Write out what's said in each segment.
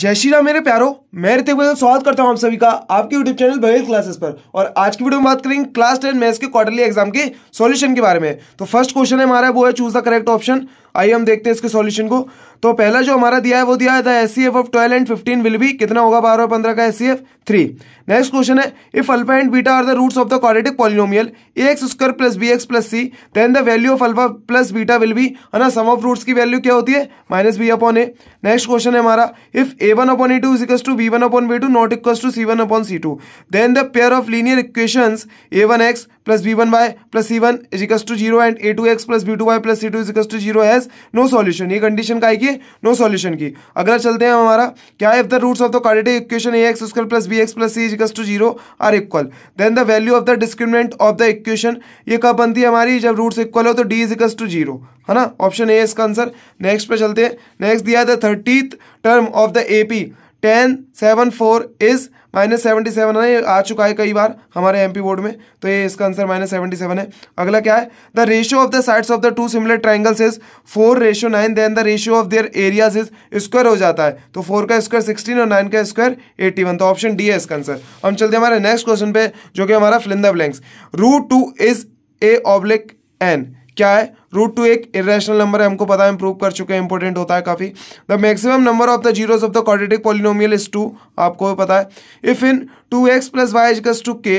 जय श्री राम मेरे प्यारो मैं ऋतिक बघेल स्वागत करता हूं आप सभी का आपके यूट्यूब चैनल बघेल क्लासेस पर और आज की वीडियो में बात करेंगे क्लास टेन मैथ्स के क्वार्टरली एग्जाम के सॉल्यूशन के बारे में तो फर्स्ट क्वेश्चन है हमारा वो है चूज द करेक्ट ऑप्शन आइए हम देखते हैं इसके सॉल्यूशन को तो पहला जो हमारा दिया है वो दिया है the S C F of twelve and fifteen will be कितना होगा बारह और पंद्रह का S C F three next question है if alpha and beta are the roots of the quadratic polynomial a x square plus b x plus c then the value of alpha plus beta will be है ना sum of roots की value क्या होती है minus b upon a next question है हमारा if a one upon a two equals to b one upon b two not equals to c one upon c two then the pair of linear equation a one x plus b one y plus c one equals to zero and a two x plus b two y plus c two equals to zero has no solution ये condition का आएगी है no no solution की अगला चलते हैं हमारा क्या if the roots of the quadratic equation a x square plus b x plus c equals to zero are equal then the value of the discriminant of the equation ये कब बनती है हमारी जब रूट्स इक्वल हो तो D इजिकल्स to zero है ना ऑप्शन ए इसका आंसर नेक्स्ट पे चलते हैं नेक्स्ट दिया the thirtieth term of the A P ten seven four is minus seventy seven है ये आ चुका है कई बार हमारे एमपी बोर्ड में तो ये इसका आंसर माइनस सेवेंटी सेवन है अगला क्या है the ratio of the sides of the two similar triangles is four ratio nine then the ratio of their areas is square हो जाता है तो फोर का स्क्वायर सिक्सटीन और नाइन का स्क्वायर एट्टी वन तो ऑप्शन डी है इसका आंसर हम चलते हमारे नेक्स्ट क्वेश्चन पे जो कि हमारा fill in the blanks root two is a oblique an क्या है रूट टू एक इरेशनल नंबर है हमको पता है हम प्रूव कर चुके हैं इंपॉर्टेंट होता है काफी the maximum number of the zeros of the quadratic polynomial is two आपको पता है if in two x plus y इजकस टू के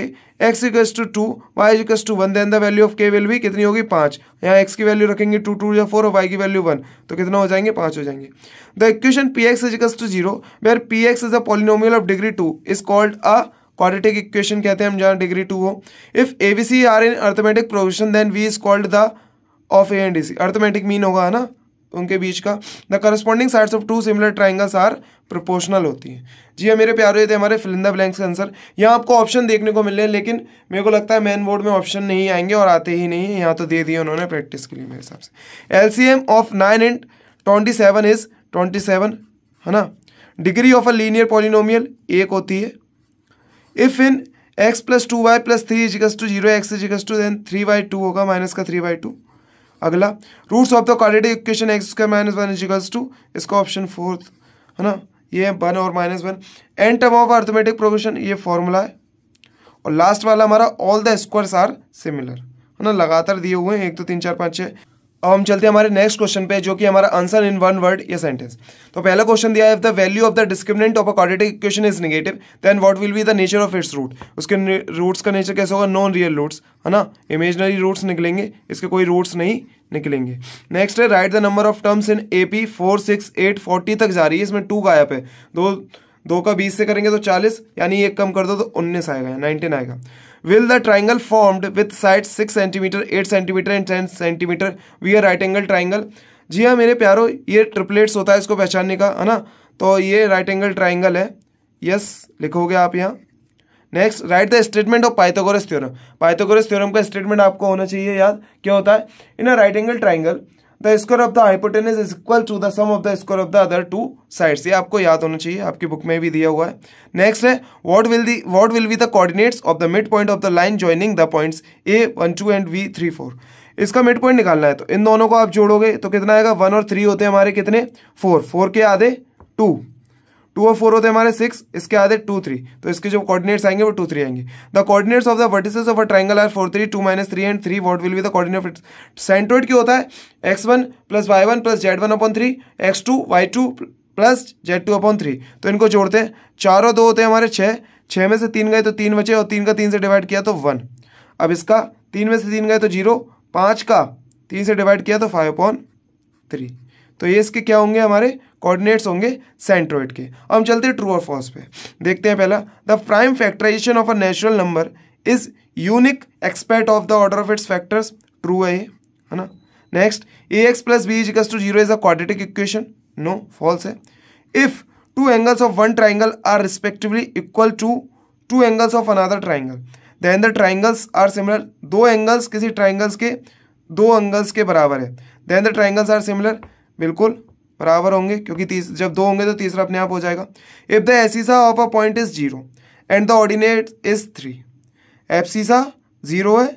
एक्स इक्स टू टू वाई इजकस to one then the value of k will be कितनी होगी पाँच यहाँ एक्स की वैल्यू रखेंगे टू टू या फोर और वाई की वैल्यू वन तो कितना हो जाएंगे पाँच हो जाएंगे द इक्वेशन पी एक्स इजकस to zero where p x is a polynomial of degree two is called a quadratic equation कहते हैं हम जहाँ डिग्री टू हो if a b c are in arithmetic progression then b is called the of a and d c arithmetic mean होगा है ना उनके बीच का the corresponding sides of two similar triangles are proportional होती हैं जी हाँ मेरे प्यारे थे हमारे फिलिंदा ब्लैंक्स से आंसर यहाँ आपको ऑप्शन देखने को मिल रहे हैं लेकिन मेरे को लगता है मेन बोर्ड में ऑप्शन नहीं आएंगे और आते ही नहीं यहाँ तो दे दिए उन्होंने प्रैक्टिस के लिए मेरे हिसाब से L C M of nine and twenty seven is twenty seven है ना degree of a linear polynomial एक होती है if in x plus two y plus three equals to zero x equals to then three by two होगा minus का three by two अगला roots of the quadratic equation x square minus one equals to इसका option fourth है ना ये one और minus one nth term of arithmetic progression ये formula है और लास्ट वाला हमारा all the squares are similar है ना लगातार दिए हुए हैं एक तो तीन चार पाँच छः अब हम चलते हैं हमारे नेक्स्ट क्वेश्चन पे जो कि हमारा आंसर इन वन वर्ड या सेंटेंस तो पहला क्वेश्चन दिया है if the value of the discriminant of a quadratic equation is negative then what will be the nature of its root उसके रूट्स का नेचर कैसा होगा नॉन रियल रूट्स है ना इमेजनरी रूट्स निकलेंगे इसके कोई रूट्स नहीं निकलेंगे नेक्स्ट है write the number of terms in A P four six eight forty तक जा रही है इसमें टू गायब है दो दो का बीस से करेंगे तो चालीस यानी एक कम कर दो तो उन्नीस आएगा नाइनटीन आएगा will the triangle formed with side six centimetre eight centimetre and ten centimetre we are right angle triangle जी हाँ मेरे प्यारो ये ट्रिपलेट्स होता है इसको पहचानने का है ना तो ये राइट एंगल ट्राइंगल है यस लिखोगे आप यहाँ next write the statement of Pythagoras theorem Pythagoras theorem का स्टेटमेंट आपको होना चाहिए याद क्या होता है in a right angle triangle the square of the hypotenuse is equal to the sum of the square of the other two sides ये आपको याद होना चाहिए आपकी बुक में भी दिया हुआ है नेक्स्ट है what will the what will be the coordinates of the mid point of the line joining the points A one two and B three four इसका मिड पॉइंट निकालना है तो इन दोनों को आप जोड़ोगे तो कितना आएगा वन और थ्री होते हैं हमारे कितने फोर फोर के आधे टू टू और फोर होते हैं हमारे सिक्स इसके आधे टू थ्री तो इसके जो कोऑर्डिनेट्स आएंगे वो टू थ्री आएंगे the coordinates of the vertices of a triangle are four three two minus three and three what will be the coordinate centroid क्यों होता है x one plus y one plus z one upon three x two y two plus z two upon three तो इनको जोड़ते हैं चार और दो होते हैं हमारे छः छः में से तीन गए तो तीन बचे और तीन का तीन से डिवाइड किया तो वन अब इसका तीन में से तीन गए तो जीरो पाँच का तीन से डिवाइड किया तो फाइव अपॉन थ्री तो ये इसके क्या होंगे हमारे कोऑर्डिनेट्स होंगे सेंट्रोइड के अब हम चलते हैं ट्रू और फॉल्स पे देखते हैं पहला the prime factorisation of a natural number is unique except of the order of its factors true है ये है ना next a x plus b equals to zero is a quadratic equation no false है if two angles of one triangle are respectively equal to two angles of another triangle then the triangles are similar दो angles किसी triangles के दो angles के बराबर है then the triangles are similar बिल्कुल बराबर होंगे क्योंकि तीस जब दो होंगे तो तीसरा अपने आप हो जाएगा if the abscissa of a point is zero and the ordinate is three abscissa zero है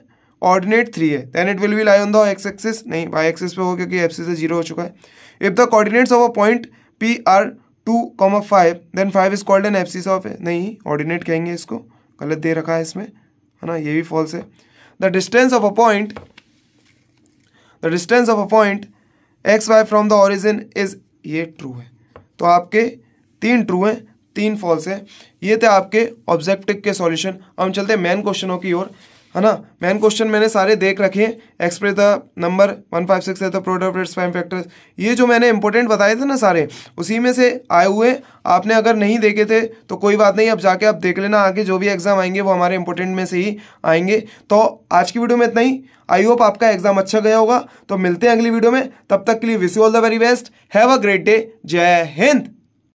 ऑर्डिनेट थ्री है then it will be lie on the x axis नहीं वाई एक्सिस पे होगा क्योंकि एफसीसा जीरो हो चुका है if the coordinates of a point P are two comma five then five is called an abscissa of नहीं ordinate कहेंगे इसको गलत दे रखा है इसमें है ना ये भी फॉल्स है the distance of a point the distance of a point X Y from the origin is ये ट्रू है तो आपके तीन ट्रू हैं तीन फॉल्स है ये थे आपके ऑब्जेक्टिव के सॉल्यूशन हम चलते हैं मेन क्वेश्चनों की ओर है ना मेन क्वेश्चन मैंने सारे देख रखे express the number one five six है द प्रोडक्ट रेट फैक्टर्स ये जो मैंने इंपॉर्टेंट बताए थे ना सारे उसी में से आए हुए आपने अगर नहीं देखे थे तो कोई बात नहीं अब जाके आप देख लेना आगे जो भी एग्जाम आएंगे वो हमारे इंपॉर्टेंट में से ही आएंगे तो आज की वीडियो में इतना ही आई होप आपका एग्जाम अच्छा गया होगा तो मिलते हैं अगली वीडियो में तब तक के लिए wish you all the very best have a great day जय हिंद